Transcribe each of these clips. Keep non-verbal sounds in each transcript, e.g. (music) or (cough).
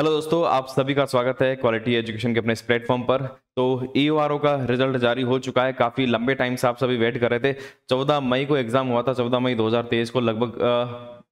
hello दोस्तों आप सभी का स्वागत है क्वालिटी एजुकेशन के अपने इस प्लेटफॉर्म पर तो ई e का रिजल्ट जारी हो चुका है काफ़ी लंबे टाइम से आप सभी वेट कर रहे थे 14 मई को एग्ज़ाम हुआ था 14 मई 2023 को लगभग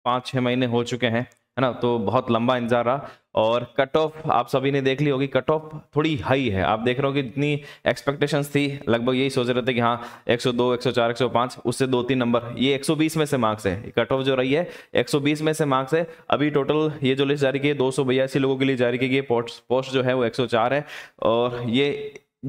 पाँच छः महीने हो चुके हैं है ना तो बहुत लंबा इंतजार रहा और कट ऑफ आप सभी ने देख ली होगी कट ऑफ थोड़ी हाई है आप देख रहे हो कि जितनी एक्सपेक्टेशन थी लगभग यही सोच रहे थे कि हाँ 102, 104, 105 उससे दो तीन नंबर ये 120 में से मार्क्स है कट ऑफ जो रही है 120 में से मार्क्स है अभी टोटल ये जो लिस्ट जारी की है दो लोगों के लिए जारी की गई पोस्ट जो है वो एक है और ये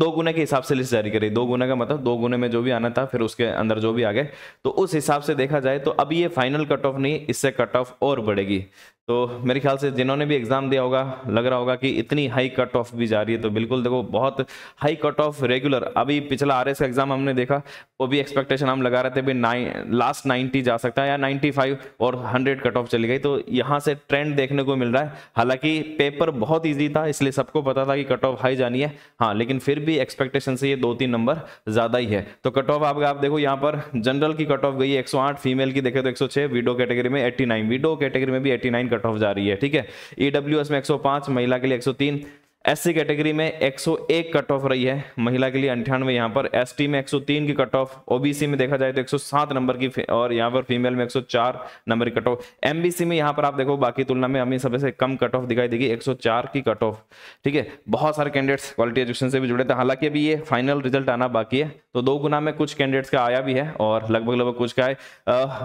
दो गुना के हिसाब से लिस्ट जारी करी दो गुना का मतलब दो गुने में जो भी आना था फिर उसके अंदर जो भी आ गए तो उस हिसाब से देखा जाए तो अभी ये फाइनल कट ऑफ नहीं इससे कट ऑफ और बढ़ेगी तो मेरे ख्याल से जिन्होंने भी एग्ज़ाम दिया होगा लग रहा होगा कि इतनी हाई कट ऑफ भी जा रही है तो बिल्कुल देखो बहुत हाई कट ऑफ रेगुलर अभी पिछला आर का एग्ज़ाम हमने देखा वो भी एक्सपेक्टेशन हम लगा रहे थे भी नाइन लास्ट नाइन्टी जा सकता है या नाइन्टी फाइव और हंड्रेड कट ऑफ चली गई तो यहाँ से ट्रेंड देखने को मिल रहा है हालांकि पेपर बहुत ईजी था इसलिए सबको पता था कि कट ऑफ हाई जानी है हाँ लेकिन फिर भी एक्सपेक्टेशन से ये दो तीन नंबर ज़्यादा ही है तो कट ऑफ आप, आप देखो यहाँ पर जनरल की कट ऑफ गई एक फीमेल की देखे तो एक सौ कैटेगरी में एट्टी नाइन कैटेगरी में भी एट्टी नाइन कट ऑफ जा रही है ठीक है ईडब्ल्यू में 105 महिला के लिए 103 एससी कैटेगरी में 101 कट ऑफ रही है महिला के लिए अंठानवे यहाँ पर एसटी में 103 की कट ऑफ ओबीसी में देखा जाए तो 107 नंबर की और यहाँ पर फीमेल में 104 नंबर की कट ऑफ एमबीसी में यहाँ पर आप देखो बाकी तुलना में हमें सबसे कम कट ऑफ दिखाई देगी 104 की कट ऑफ ठीक है बहुत सारे कैंडिडेट्स क्वालिटी एजुकेशन से भी जुड़े थे हालांकि अभी ये फाइनल रिजल्ट आना बाकी है तो दो गुना में कुछ कैंडिडेट्स का आया भी है और लगभग लगभग कुछ का है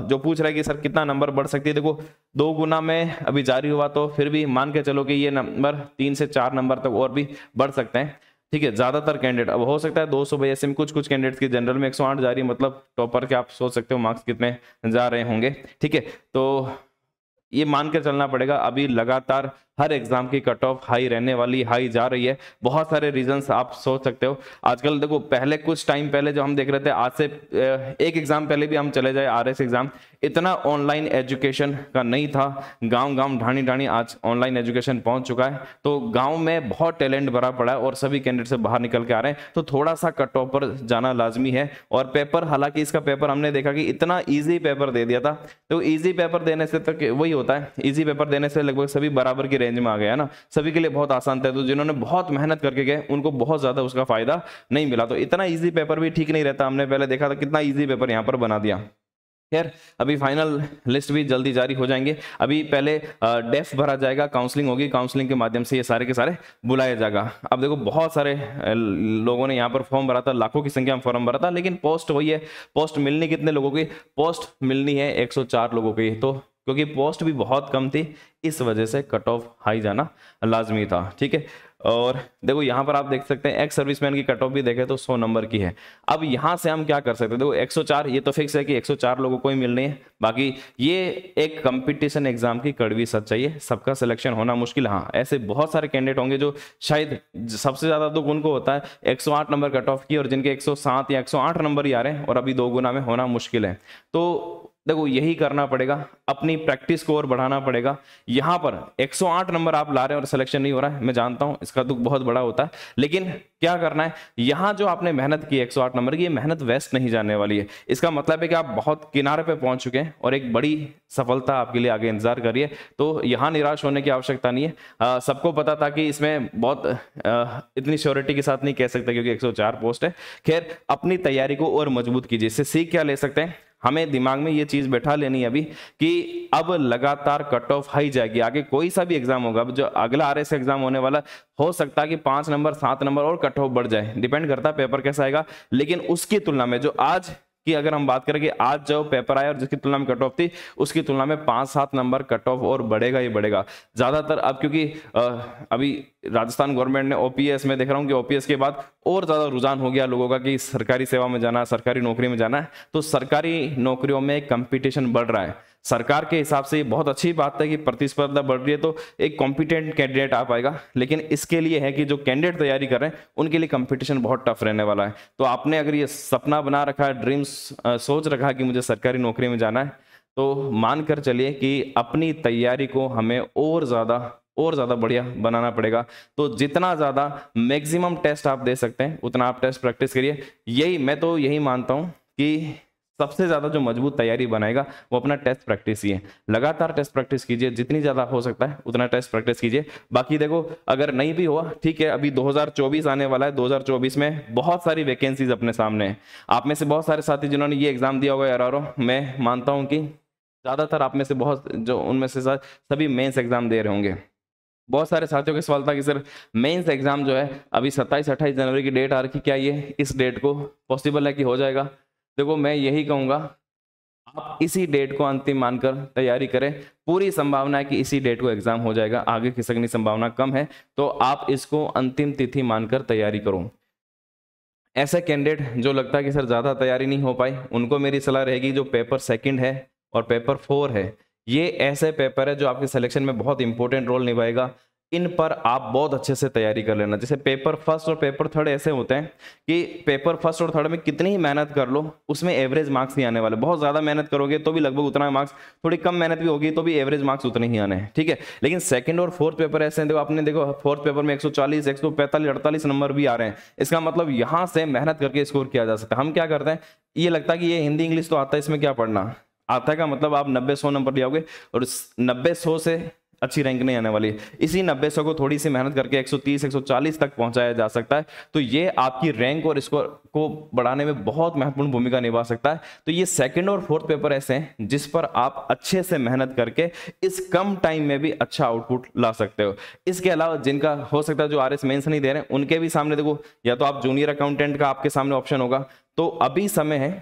जो पूछ रहा है कि सर कितना नंबर बढ़ सकती है देखो दो गुना में अभी जारी हुआ तो फिर भी मान के चलो कि ये नंबर तीन से चार नंबर तक और भी बढ़ सकते हैं ठीक है ज्यादातर कैंडिडेट अब हो सकता है दो सौ बयासी में कुछ कुछ कैंडिडेट्स की जनरल में 108 जारी मतलब टॉपर के आप सोच सकते हो मार्क्स कितने जा रहे होंगे ठीक है तो ये मान के चलना पड़ेगा अभी लगातार हर एग्जाम की कट ऑफ हाई रहने वाली हाई जा रही है बहुत सारे रीजंस आप सोच सकते हो आजकल देखो पहले कुछ टाइम पहले जो हम देख रहे थे आज से एक एग्जाम पहले भी हम चले जाए आर एग्जाम इतना ऑनलाइन एजुकेशन का नहीं था गांव गांव ढाणी ढाणी आज ऑनलाइन एजुकेशन पहुंच चुका है तो गांव में बहुत टैलेंट भरा पड़ा है और सभी कैंडिडेट से बाहर निकल के आ रहे हैं तो थोड़ा सा कट ऑफ पर जाना लाजमी है और पेपर हालांकि इसका पेपर हमने देखा कि इतना ईजी पेपर दे दिया था तो ईजी पेपर देने से तक वही होता है ईजी पेपर देने से लगभग सभी बराबर की रेंज में आ गया ना सभी के लिए बहुत आसान था तो जिन्होंने बहुत मेहनत करके गए उनको बहुत ज़्यादा उसका फायदा नहीं मिला तो इतना ईजी पेपर भी ठीक नहीं रहता हमने पहले देखा था कितना ईजी पेपर यहाँ पर बना दिया खैर अभी फाइनल लिस्ट भी जल्दी जारी हो जाएंगे अभी पहले डेफ भरा जाएगा काउंसलिंग होगी काउंसलिंग के माध्यम से ये सारे के सारे बुलाया जाएगा अब देखो बहुत सारे लोगों ने यहाँ पर फॉर्म भरा था लाखों की संख्या में फॉर्म भरा था लेकिन पोस्ट वही है पोस्ट मिलनी कितने लोगों की पोस्ट मिलनी है 104 लोगों की तो क्योंकि पोस्ट भी बहुत कम थी इस वजह से कट ऑफ हाई जाना लाजमी था ठीक है और देखो यहाँ पर आप देख सकते हैं एक्स सर्विसमैन की कट ऑफ भी देखें तो 100 नंबर की है अब यहाँ से हम क्या कर सकते हैं देखो 104 ये तो फिक्स है कि 104 लोगों को ही मिलनी है बाकी ये एक कंपटीशन एग्जाम की कड़वी सच्चाई है सबका सिलेक्शन होना मुश्किल हाँ ऐसे बहुत सारे कैंडिडेट होंगे जो शायद सबसे ज़्यादा दुख तो उनको होता है एक नंबर कट ऑफ की और जिनके एक या एक नंबर ही आ रहे हैं और अभी दो गुना में होना मुश्किल है तो देखो यही करना पड़ेगा अपनी प्रैक्टिस को और बढ़ाना पड़ेगा यहाँ पर 108 नंबर आप ला रहे हैं और सिलेक्शन नहीं हो रहा है मैं जानता हूँ इसका दुख बहुत बड़ा होता है लेकिन क्या करना है यहाँ जो आपने मेहनत की 108 नंबर की ये मेहनत वेस्ट नहीं जाने वाली है इसका मतलब है कि आप बहुत किनारे पर पहुंच चुके हैं और एक बड़ी सफलता आपके लिए आगे इंतजार करिए तो यहाँ निराश होने की आवश्यकता नहीं है सबको पता था कि इसमें बहुत इतनी श्योरिटी के साथ नहीं कह सकते क्योंकि एक पोस्ट है खैर अपनी तैयारी को और मजबूत कीजिए इससे सीख क्या ले सकते हैं हमें दिमाग में ये चीज बैठा लेनी है अभी कि अब लगातार कट ऑफ हाई जाएगी आगे कोई सा भी एग्जाम होगा अब जो अगला आर एग्जाम होने वाला हो सकता है कि पांच नंबर सात नंबर और कट ऑफ बढ़ जाए डिपेंड करता है पेपर कैसा आएगा लेकिन उसकी तुलना में जो आज कि अगर हम बात करें कि आज जो पेपर आया और जिसकी तुलना में कट ऑफ थी उसकी तुलना में पांच सात नंबर कट ऑफ और बढ़ेगा ही बढ़ेगा ज़्यादातर अब क्योंकि अभी राजस्थान गवर्नमेंट ने ओपीएस में देख रहा हूं कि ओपीएस के बाद और ज़्यादा रुझान हो गया लोगों का कि सरकारी सेवा में जाना सरकारी नौकरी में जाना है तो सरकारी नौकरियों में कंपिटिशन बढ़ रहा है सरकार के हिसाब से बहुत अच्छी बात है कि प्रतिस्पर्धा बढ़ रही है तो एक कॉम्पिटेंट कैंडिडेट आ पाएगा लेकिन इसके लिए है कि जो कैंडिडेट तैयारी कर रहे हैं उनके लिए कंपटीशन बहुत टफ रहने वाला है तो आपने अगर ये सपना बना रखा है ड्रीम्स सोच रखा है कि मुझे सरकारी नौकरी में जाना है तो मान कर चलिए कि अपनी तैयारी को हमें और ज़्यादा और ज़्यादा बढ़िया बनाना पड़ेगा तो जितना ज़्यादा मैक्सिमम टेस्ट आप दे सकते हैं उतना आप टेस्ट प्रैक्टिस करिए यही मैं तो यही मानता हूँ कि सबसे ज़्यादा जो मजबूत तैयारी बनाएगा वो अपना टेस्ट प्रैक्टिस ही है लगातार टेस्ट प्रैक्टिस कीजिए जितनी ज़्यादा हो सकता है उतना टेस्ट प्रैक्टिस कीजिए बाकी देखो अगर नहीं भी हुआ ठीक है अभी 2024 आने वाला है 2024 में बहुत सारी वैकेंसीज अपने सामने हैं आप में से बहुत सारे साथी जिन्होंने ये एग्ज़ाम दिया होगा यारो मैं मानता हूँ कि ज़्यादातर आप में से बहुत जो उनमें से सभी मेन्स एग्ज़ाम दे रहे होंगे बहुत सारे साथियों के सवाल था कि सर मेंस एग्ज़ाम जो है अभी 27 अट्ठाईस जनवरी की डेट आ रखी क्या ये इस डेट को पॉसिबल है कि हो जाएगा देखो मैं यही कहूँगा आप इसी डेट को अंतिम मानकर तैयारी करें पूरी संभावना है कि इसी डेट को एग्जाम हो जाएगा आगे खिसकनी संभावना कम है तो आप इसको अंतिम तिथि मानकर तैयारी करो ऐसे कैंडिडेट जो लगता है कि सर ज़्यादा तैयारी नहीं हो पाई उनको मेरी सलाह रहेगी जो पेपर सेकंड है और पेपर फोर है ये ऐसे पेपर है जो आपके सिलेक्शन में बहुत इंपॉर्टेंट रोल निभाएगा इन पर आप बहुत अच्छे से तैयारी कर लेना जैसे पेपर फर्स्ट और पेपर थर्ड ऐसे होते हैं कि पेपर फर्स्ट और थर्ड में कितनी ही मेहनत कर लो उसमें एवरेज मार्क्स ही आने वाले बहुत ज़्यादा मेहनत करोगे तो भी लगभग उतना मार्क्स थोड़ी कम मेहनत भी होगी तो भी एवरेज मार्क्स उतने ही आने हैं ठीक है लेकिन सेकंड और फोर्थ पेपर ऐसे हैं देखो आपने देखो फोर्थ पेपर में एक सौ चालीस एक सौ पैंतालीस अड़तालीस नंबर भी आ रहे हैं इसका मतलब यहाँ से मेहनत करके स्कोर किया जा सकता है हम क्या करते हैं ये लगता है कि ये हिंदी इंग्लिश तो आता है इसमें क्या पढ़ना आता का मतलब आप नब्बे सौ नंबर ले आओगे और नब्बे सौ से अच्छी रैंक नहीं आने वाली इसी नब्बे सौ को थोड़ी सी मेहनत करके 130 140 तक पहुंचाया जा सकता है तो ये आपकी रैंक और स्कोर को बढ़ाने में बहुत महत्वपूर्ण भूमिका निभा सकता है तो ये सेकंड और फोर्थ पेपर ऐसे हैं जिस पर आप अच्छे से मेहनत करके इस कम टाइम में भी अच्छा आउटपुट ला सकते हो इसके अलावा जिनका हो सकता है जो आर एस मेन्स नहीं दे रहे उनके भी सामने देखो या तो आप जूनियर अकाउंटेंट का आपके सामने ऑप्शन होगा तो अभी समय है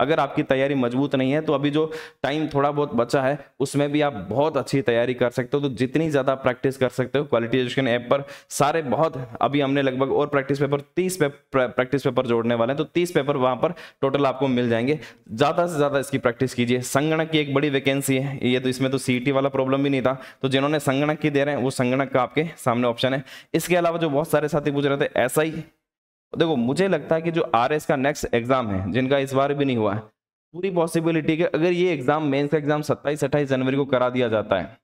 अगर आपकी तैयारी मजबूत नहीं है तो अभी जो टाइम थोड़ा बहुत बचा है उसमें भी आप बहुत अच्छी तैयारी कर सकते हो तो जितनी ज़्यादा प्रैक्टिस कर सकते हो क्वालिटी एजुकेशन ऐप पर सारे बहुत अभी हमने लगभग और प्रैक्टिस पेपर तीस प्रैक्टिस पेपर जोड़ने वाले हैं तो तीस पेपर वहाँ पर टोटल आपको मिल जाएंगे ज़्यादा से ज़्यादा इसकी प्रैक्टिस कीजिए संगणक की एक बड़ी वैकेंसी है ये तो इसमें तो सी e वाला प्रॉब्लम भी नहीं था तो जिन्होंने संगणक की दे रहे हैं वो संगणक का आपके सामने ऑप्शन है इसके अलावा जो बहुत सारे साथी पूछ रहे थे ऐसा ही देखो मुझे लगता है कि जो आर का नेक्स्ट एग्जाम है जिनका इस बार भी नहीं हुआ है पूरी पॉसिबिलिटी है अगर ये एग्जाम मेन्स का एग्जाम सत्ताईस अट्ठाईस जनवरी को करा दिया जाता है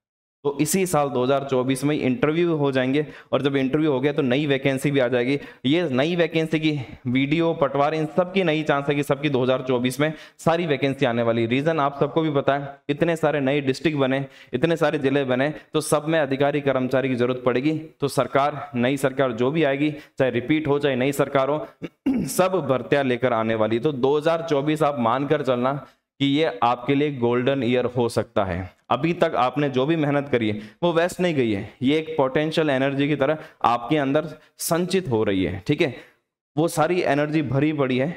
तो इसी साल 2024 में इंटरव्यू हो जाएंगे और जब इंटरव्यू हो गया तो नई वैकेंसी भी आ जाएगी ये नई वैकेंसी की वीडियो पटवार इन सब की नई चांस है कि सबकी 2024 में सारी वैकेंसी आने वाली रीज़न आप सबको भी पता है इतने सारे नए डिस्ट्रिक्ट बने इतने सारे जिले बने तो सब में अधिकारी कर्मचारी की जरूरत पड़ेगी तो सरकार नई सरकार जो भी आएगी चाहे रिपीट हो चाहे नई सरकार हो (clears throat) सब भर्तियां लेकर आने वाली तो दो आप मानकर चलना कि ये आपके लिए गोल्डन ईयर हो सकता है अभी तक आपने जो भी मेहनत करी है वो वेस्ट नहीं गई है ये एक पोटेंशियल एनर्जी की तरह आपके अंदर संचित हो रही है ठीक है वो सारी एनर्जी भरी पड़ी है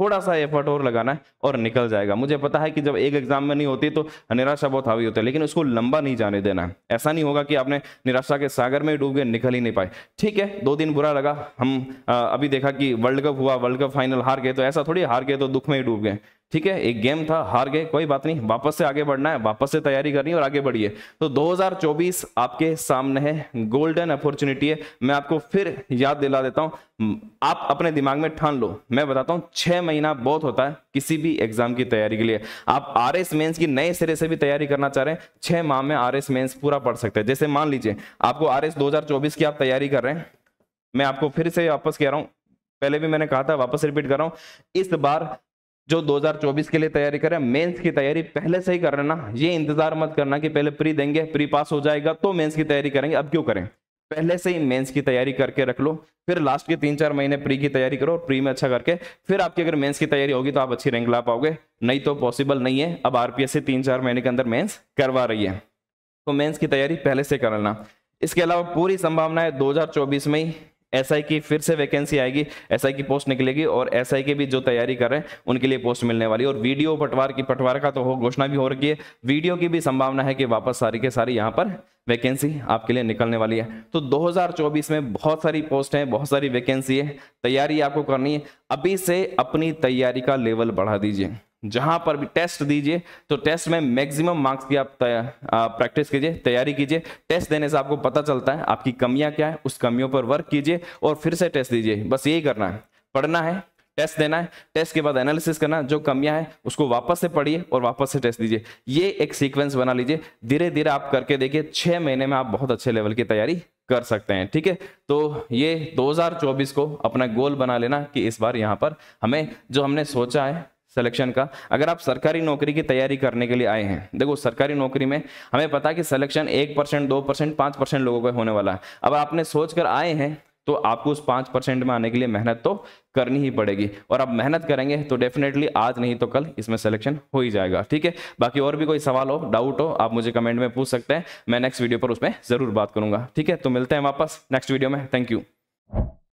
थोड़ा सा एफर्ट और लगाना है और निकल जाएगा मुझे पता है कि जब एक एग्जाम में नहीं होती तो निराशा बहुत हावी होती है लेकिन उसको लंबा नहीं जाने देना ऐसा नहीं होगा कि आपने निराशा के सागर में डूब गए निकल ही नहीं पाए ठीक है दो दिन बुरा लगा हम आ, अभी देखा कि वर्ल्ड कप हुआ वर्ल्ड कप फाइनल हार गए तो ऐसा थोड़ी हार गए तो दुख में ही डूब गए ठीक है एक गेम था हार गए कोई बात नहीं वापस से आगे बढ़ना है वापस से तैयारी करनी है और आगे बढ़िए तो 2024 आपके सामने है गोल्डन अपॉर्चुनिटी है मैं आपको फिर याद दिला देता हूं आप अपने दिमाग में ठान लो मैं बताता हूं छह महीना बहुत होता है किसी भी एग्जाम की तैयारी के लिए आप आर एस मेन्स की नए सिरे से भी तैयारी करना चाह रहे हैं छह माह में आर एस मेन्स पूरा पढ़ सकते हैं जैसे मान लीजिए आपको आर एस की आप तैयारी कर रहे हैं मैं आपको फिर से वापस कह रहा हूं पहले भी मैंने कहा था वापस रिपीट कर रहा हूं इस बार जो 2024 के लिए तैयारी करें मेंस की तैयारी पहले से ही कर लेना ये इंतजार मत करना कि पहले प्री देंगे प्री पास हो जाएगा तो मेंस की तैयारी करेंगे अब क्यों करें पहले से ही मेंस की तैयारी करके रख लो फिर लास्ट के तीन चार महीने प्री की तैयारी करो और प्री में अच्छा करके फिर आपकी अगर मेंस की तैयारी होगी तो आप अच्छी रैंक ला पाओगे नहीं तो पॉसिबल नहीं है अब आरपीएससी तीन चार महीने के अंदर मेन्स करवा रही है तो मेन्स की तैयारी पहले से कर लेना इसके अलावा पूरी संभावना है दो में ही एसआई की फिर से वैकेंसी आएगी एसआई की पोस्ट निकलेगी और एसआई के भी जो तैयारी कर रहे हैं उनके लिए पोस्ट मिलने वाली और वीडियो पटवार की पटवार का तो हो घोषणा भी हो रखी है वीडियो की भी संभावना है कि वापस सारी के सारी यहाँ पर वैकेंसी आपके लिए निकलने वाली है तो 2024 में बहुत सारी पोस्ट हैं बहुत सारी वैकेंसी है तैयारी आपको करनी है अभी से अपनी तैयारी का लेवल बढ़ा दीजिए जहां पर भी टेस्ट दीजिए तो टेस्ट में मैक्सिमम मार्क्स की आप प्रैक्टिस कीजिए तैयारी कीजिए टेस्ट देने से आपको पता चलता है आपकी कमियां क्या है उस कमियों पर वर्क कीजिए और फिर से टेस्ट दीजिए बस यही करना है पढ़ना है टेस्ट देना है टेस्ट के बाद एनालिसिस करना जो कमियां हैं उसको वापस से पढ़िए और वापस से टेस्ट दीजिए ये एक सीक्वेंस बना लीजिए धीरे धीरे आप करके देखिए छह महीने में आप बहुत अच्छे लेवल की तैयारी कर सकते हैं ठीक है तो ये 2024 को अपना गोल बना लेना कि इस बार यहाँ पर हमें जो हमने सोचा है सिलेक्शन का अगर आप सरकारी नौकरी की तैयारी करने के लिए आए हैं देखो सरकारी नौकरी में हमें पता है कि सिलेक्शन एक परसेंट दो परसेंट पाँच परसेंट लोगों का होने वाला है अब आपने सोच कर आए हैं तो आपको उस पाँच परसेंट में आने के लिए मेहनत तो करनी ही पड़ेगी और आप मेहनत करेंगे तो डेफिनेटली आज नहीं तो कल इसमें सिलेक्शन हो ही जाएगा ठीक है बाकी और भी कोई सवाल हो डाउट हो आप मुझे कमेंट में पूछ सकते हैं मैं नेक्स्ट वीडियो पर उसमें ज़रूर बात करूँगा ठीक है तो मिलते हैं वापस नेक्स्ट वीडियो में थैंक यू